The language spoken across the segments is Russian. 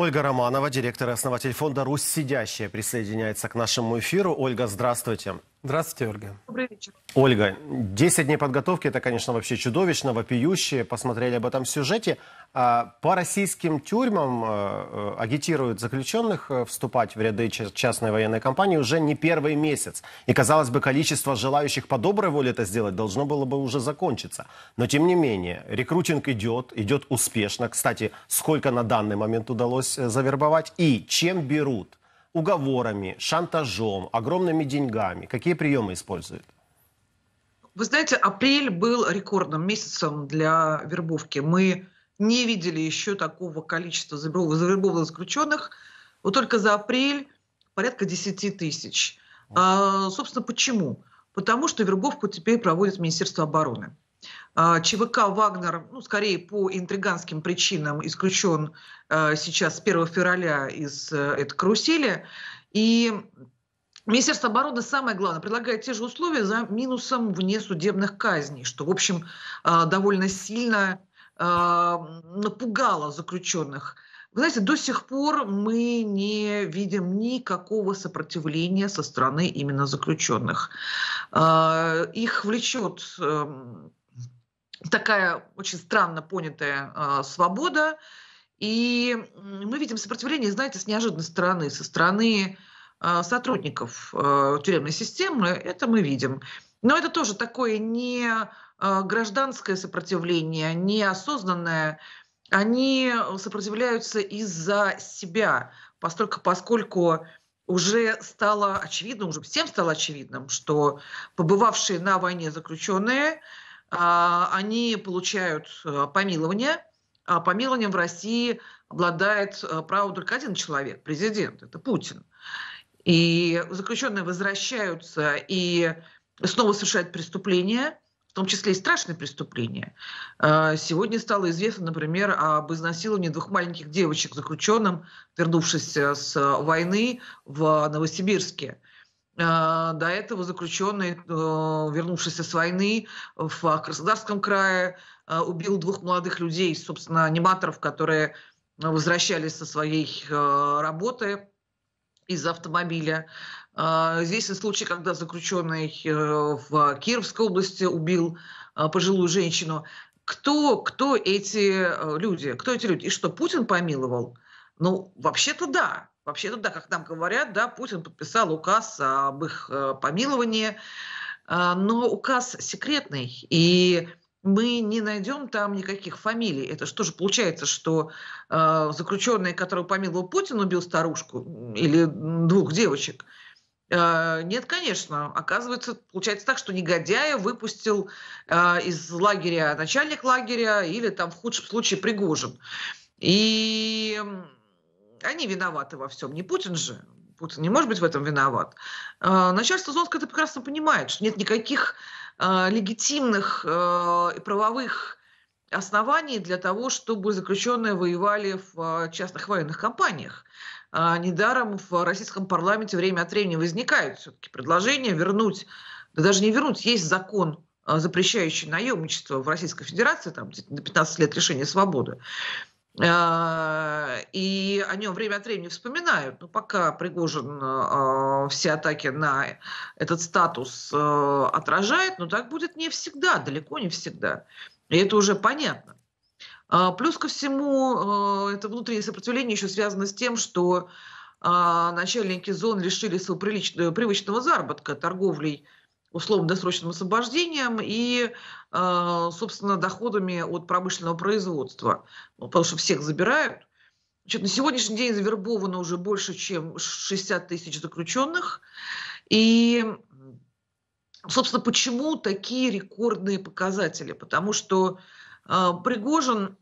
Ольга Романова, директор и основатель фонда «Русь сидящая», присоединяется к нашему эфиру. Ольга, здравствуйте. Здравствуйте, Ольга. Добрый вечер. Ольга, 10 дней подготовки, это, конечно, вообще чудовищно, вопиюще, посмотрели об этом сюжете. А по российским тюрьмам э, э, агитируют заключенных э, вступать в ряды частной военной компании уже не первый месяц. И, казалось бы, количество желающих по доброй воле это сделать должно было бы уже закончиться. Но, тем не менее, рекрутинг идет, идет успешно. Кстати, сколько на данный момент удалось завербовать и чем берут? уговорами, шантажом, огромными деньгами? Какие приемы используют? Вы знаете, апрель был рекордным месяцем для вербовки. Мы не видели еще такого количества завербованных заключенных. Вот только за апрель порядка 10 тысяч. А, собственно, почему? Потому что вербовку теперь проводит Министерство обороны. А, ЧВК «Вагнер», ну, скорее по интриганским причинам, исключен э, сейчас с 1 февраля из э, этой карусели. И Министерство обороны, самое главное, предлагает те же условия за минусом внесудебных казней, что, в общем, э, довольно сильно напугало заключенных. Вы знаете, до сих пор мы не видим никакого сопротивления со стороны именно заключенных. Их влечет эм, такая очень странно понятая э, свобода. И мы видим сопротивление, знаете, с неожиданной стороны, со стороны э, сотрудников э, тюремной системы. Это мы видим. Но это тоже такое не э, гражданское сопротивление, неосознанное. Они сопротивляются из-за себя, поскольку, поскольку уже стало очевидно, уже всем стало очевидным, что побывавшие на войне заключенные – а, они получают э, помилование. А помилованием в России обладает э, право только один человек, президент, это Путин. И заключенные возвращаются и снова совершают преступления, в том числе и страшные преступления. Э, сегодня стало известно, например, об изнасиловании двух маленьких девочек заключенным, вернувшись с войны в Новосибирске. А, до этого заключенный, э, вернувшийся с войны в а, Краснодарском крае, а, убил двух молодых людей, собственно, аниматоров, которые возвращались со своей э, работы из автомобиля. Известен случай, когда заключенный э, в Кировской области убил пожилую женщину. Кто, кто эти люди? Кто эти люди? И что, Путин помиловал? Ну, вообще-то да. Вообще-то, да, как нам говорят, да, Путин подписал указ об их э, помиловании, э, но указ секретный, и мы не найдем там никаких фамилий. Это что же получается, что э, заключенный, которого помиловал Путин, убил старушку или двух девочек? нет, конечно. Оказывается, получается так, что негодяя выпустил из лагеря начальник лагеря или там в худшем случае Пригожин. И они виноваты во всем, не Путин же. Путин не может быть в этом виноват. Э, начальство Зонска это прекрасно понимает, что нет никаких э, легитимных э, и правовых оснований для того, чтобы заключенные воевали в частных военных компаниях. Недаром в российском парламенте время от времени возникают все-таки предложения вернуть, да даже не вернуть, есть закон запрещающий наемничество в Российской Федерации, там на 15 лет лишения свободы. А, и о нем время от времени вспоминают. Но пока Пригожин а, все атаки на этот статус э, отражает, но так будет не всегда, далеко не всегда. И это уже понятно. А, плюс ко всему, э, это внутреннее сопротивление еще связано с тем, что начальники зон лишились своего привычного заработка торговлей условно-досрочным освобождением и, а, собственно, доходами от промышленного производства, ну, потому что всех забирают. Значит, на сегодняшний день завербовано уже больше, чем 60 тысяч заключенных. И, собственно, почему такие рекордные показатели? Потому что а, Пригожин,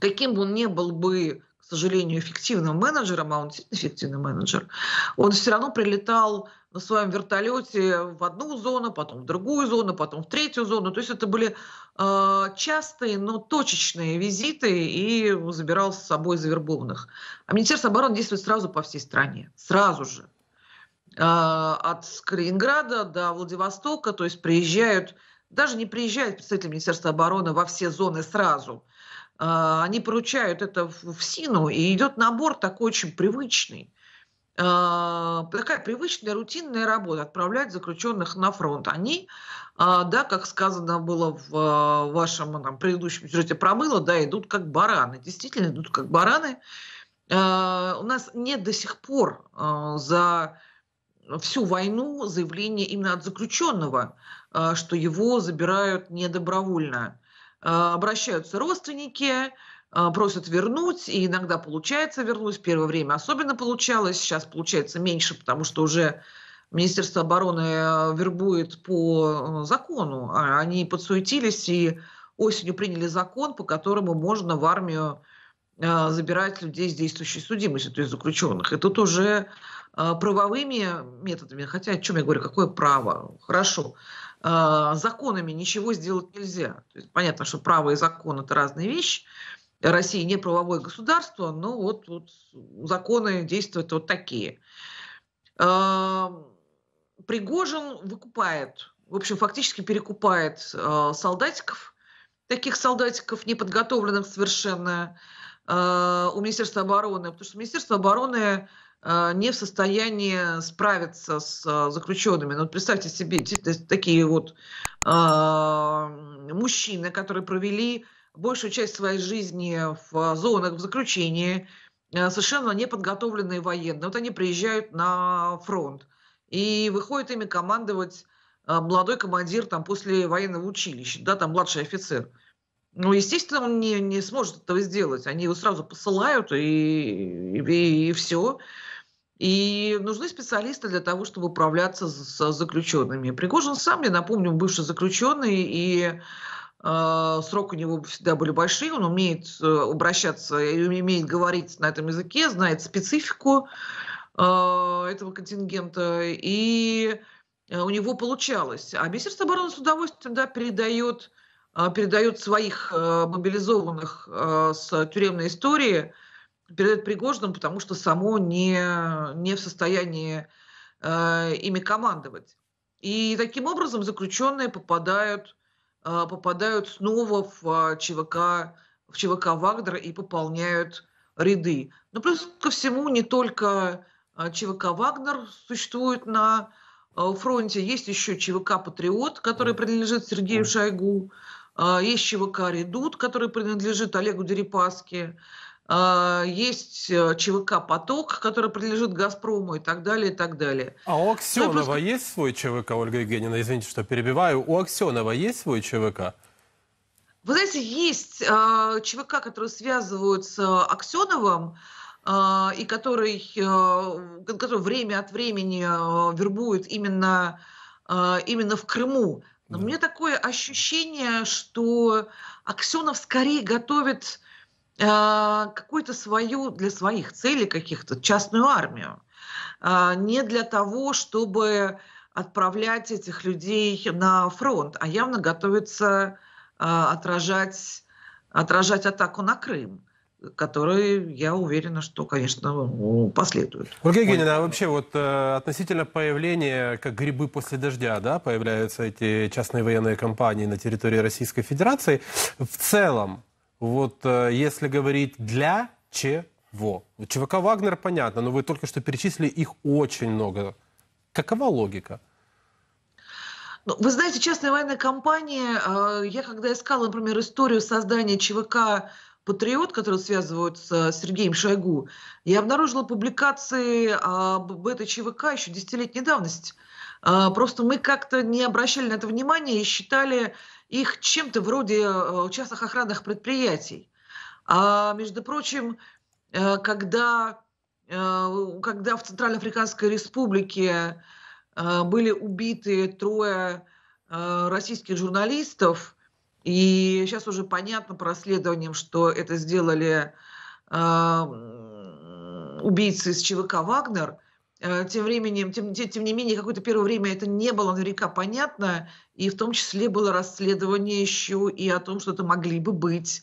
каким бы он ни был бы сожалению, эффективным менеджером, а он действительно эффективный менеджер, он все равно прилетал на своем вертолете в одну зону, потом в другую зону, потом в третью зону. То есть это были э, частые, но точечные визиты и забирал с собой завербованных. А Министерство обороны действует сразу по всей стране, сразу же. Э, от Калининграда до Владивостока, то есть приезжают, даже не приезжают представители Министерства обороны во все зоны сразу – а, они поручают это в СИНу, и идет набор такой очень привычный. А, такая привычная, рутинная работа, отправлять заключенных на фронт. Они, а, да, как сказано было в вашем там, предыдущем сюжете про мыло, да, идут как бараны, действительно идут как бараны. У нас нет до сих пор за всю войну заявления именно от заключенного, что его забирают недобровольно. А, обращаются родственники, а, просят вернуть, и иногда получается вернуть. Первое время особенно получалось, сейчас получается меньше, потому что уже Министерство обороны э, вербует по э, закону. А, они подсуетились и осенью приняли закон, по которому можно в армию э, забирать людей с действующей судимостью, то есть заключенных. Это уже правовыми методами, хотя о чем я говорю, какое право, хорошо, а, законами ничего сделать нельзя. То есть понятно, что право и закон – это разные вещи. Россия не правовое государство, но вот, вот законы действуют вот такие. А, Пригожин выкупает, в общем, фактически перекупает а, солдатиков, таких солдатиков неподготовленных совершенно у Министерства обороны, потому что Министерство обороны а, не в состоянии справиться с а, заключенными. Ну, представьте себе, такие вот э, мужчины, которые провели большую часть своей жизни в зонах, в заключении, совершенно неподготовленные военные. Вот они приезжают на фронт, и выходит ими командовать молодой командир там, после военного училища, да, там младший офицер. Ну, естественно, он не, не сможет этого сделать. Они его сразу посылают, и, и, и все. И нужны специалисты для того, чтобы управляться с заключенными. Пригожин сам, я напомню, бывший заключенный, и э, срок у него всегда были большие, он умеет э, обращаться, умеет говорить на этом языке, знает специфику э, этого контингента, и э, у него получалось. А Министерство обороны с удовольствием да, передает а, передает своих э, мобилизованных э, с тюремной истории, передает Пригожным, потому что само не, не в состоянии э, ими командовать. И таким образом заключенные попадают, попадают снова в ЧВК, в ЧВК Вагнер и пополняют ряды. Но плюс ко всему не только ЧВК Вагнер существует на фронте, есть еще ЧВК Патриот, который принадлежит Сергею Шойгу. А, есть ЧВК «Редут», который принадлежит Олегу Дерипаске. А, есть э, ЧВК «Поток», который принадлежит «Газпрому» и так далее, и так далее. А у Аксенова ну, просто... есть свой ЧВК, Ольга Евгеньевна? Извините, что перебиваю. У Аксенова есть свой ЧВК? Вы знаете, есть э, ЧВК, которые связывают с Аксеновым, э, и который, э, который время от времени э, вербует именно, э, именно в Крыму но да. у меня такое ощущение, что Аксенов скорее готовит э, какую-то свою, для своих целей каких-то, частную армию. Э, не для того, чтобы отправлять этих людей на фронт, а явно готовится э, отражать, отражать атаку на Крым которые, я уверена, что, конечно, ну, последуют. Ольга Евгеньевна, а вообще вот э, относительно появления, как грибы после дождя, да, появляются эти частные военные компании на территории Российской Федерации, в целом, вот э, если говорить для чего? ЧВК «Вагнер» понятно, но вы только что перечислили их очень много. Какова логика? Ну, вы знаете, частная военная компания, э, я когда искала, например, историю создания ЧВК «Патриот», который связывают э, с Сергеем Шойгу, я обнаружила публикации об этой ЧВК еще десятилетней давности. А, просто мы как-то не обращали на это внимания и считали их чем-то вроде э, частных охранных предприятий. А, между прочим, э, когда, когда в Центральноафриканской республике были убиты трое российских журналистов, и сейчас уже понятно по расследованиям, что это сделали э, убийцы из ЧВК «Вагнер», э, тем временем, тем, тем не менее, какое-то первое время это не было наверняка понятно, и в том числе было расследование еще и о том, что это могли бы быть,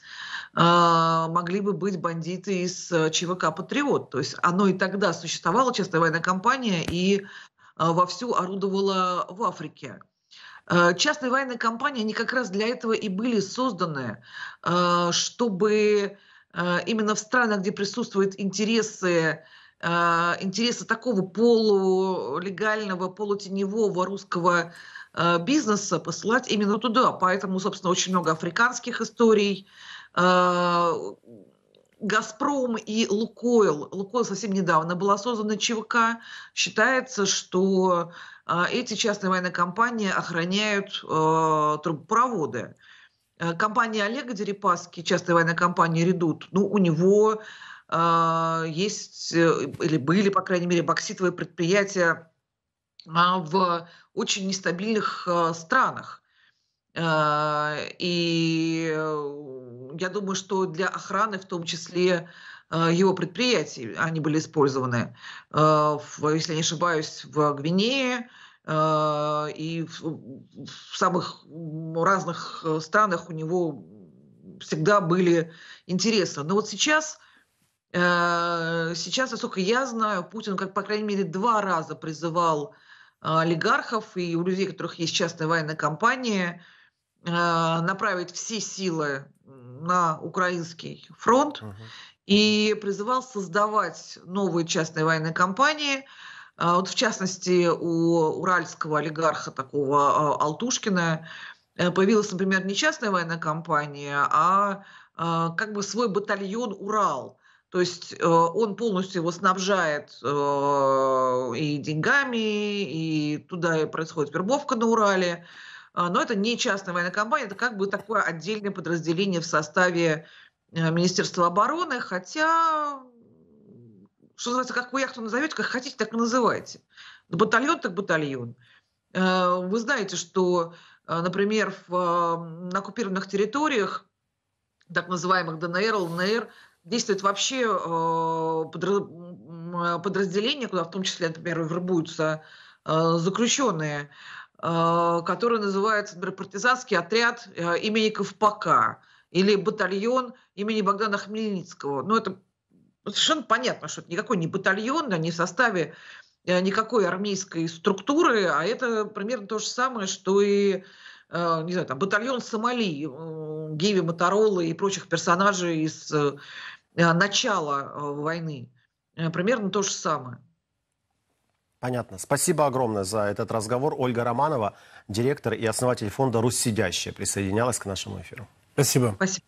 э, могли бы быть бандиты из э, ЧВК «Патриот». То есть оно и тогда существовало, частная военная компания, и э, вовсю орудовала в Африке. Э, частные военные компании, они как раз для этого и были созданы, э, чтобы э, именно в странах, где присутствуют интересы, интересы такого полулегального, полутеневого русского бизнеса, посылать именно туда. Поэтому, собственно, очень много африканских историй, Газпром и Лукойл, Лукойл совсем недавно была создана ЧВК, считается, что а, эти частные военные компании охраняют э, трубопроводы. Э, компания Олега Дерипаски, частная военная компания «Редут», ну, у него а, э, есть, или были, по крайней мере, бокситовые предприятия а, в очень нестабильных э, странах. А, и э, я думаю, что для охраны, в том числе э, его предприятий, они были использованы, э, если не ошибаюсь, в Гвинее, и в самых разных странах у него всегда были интересы. Но вот сейчас, сейчас, насколько я знаю, Путин, как по крайней мере, два раза призывал олигархов и у людей, у которых есть частная военная компания, Э, направить все силы на украинский фронт угу. и призывал создавать новые частные военные компании. Э, вот в частности, у уральского олигарха такого э, Алтушкина появилась, например, не частная военная компания, а как бы свой батальон «Урал». То есть он полностью его снабжает и деньгами, и туда происходит вербовка на Урале. А, но это не частная военная компания, это как бы такое отдельное подразделение в составе э, Министерства обороны, хотя, что называется, как вы яхту назовете, как хотите, так и называйте. Ну, батальон так батальон. Э, вы знаете, что, э, например, в, на оккупированных территориях, так называемых ДНР, ЛНР, действует вообще подразделение, куда в том числе, например, вербуются заключенные. Э, который называется, например, партизанский отряд э, имени Ковпака или батальон имени Богдана Хмельницкого. Ну, это совершенно понятно, что это никакой не батальон, они в составе э, никакой армейской структуры, а это примерно то же самое, что и не знаю, там, батальон Сомали, Гиви Моторолы и прочих персонажей из начала войны. Примерно то же самое. Понятно. Спасибо огромное за этот разговор. Ольга Романова, директор и основатель фонда «Руссидящие», присоединялась к нашему эфиру. Спасибо. Спасибо.